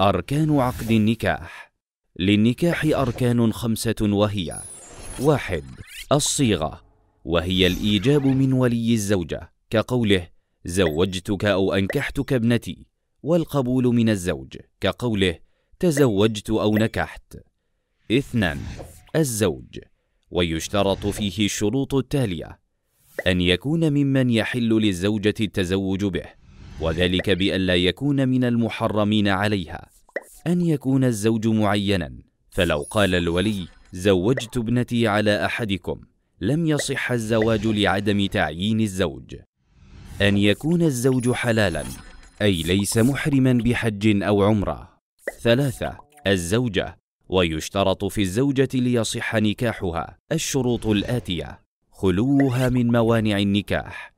أركان عقد النكاح للنكاح أركان خمسة وهي واحد الصيغة وهي الإيجاب من ولي الزوجة كقوله زوجتك أو أنكحتك ابنتي والقبول من الزوج كقوله تزوجت أو نكحت اثنان الزوج ويشترط فيه الشروط التالية أن يكون ممن يحل للزوجة التزوج به وذلك بأن لا يكون من المحرمين عليها أن يكون الزوج معينا فلو قال الولي زوجت ابنتي على أحدكم لم يصح الزواج لعدم تعيين الزوج أن يكون الزوج حلالا أي ليس محرما بحج أو عمرة ثلاثة الزوجة ويشترط في الزوجة ليصح نكاحها الشروط الآتية خلوها من موانع النكاح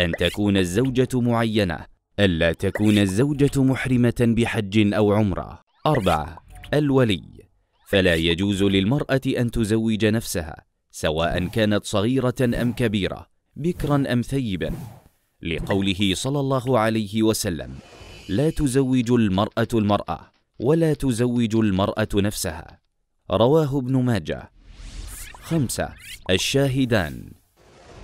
أن تكون الزوجة معينة ألا تكون الزوجة محرمة بحج أو عمرة أربعة الولي فلا يجوز للمرأة أن تزوج نفسها سواء كانت صغيرة أم كبيرة بكرا أم ثيبا لقوله صلى الله عليه وسلم لا تزوج المرأة المرأة ولا تزوج المرأة نفسها رواه ابن ماجه خمسة الشاهدان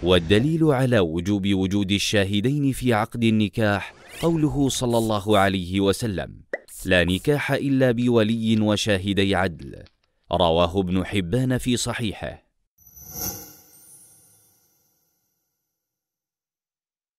والدليل على وجوب وجود الشاهدين في عقد النكاح قوله صلى الله عليه وسلم لا نكاح الا بولي وشاهدي عدل رواه ابن حبان في صحيحه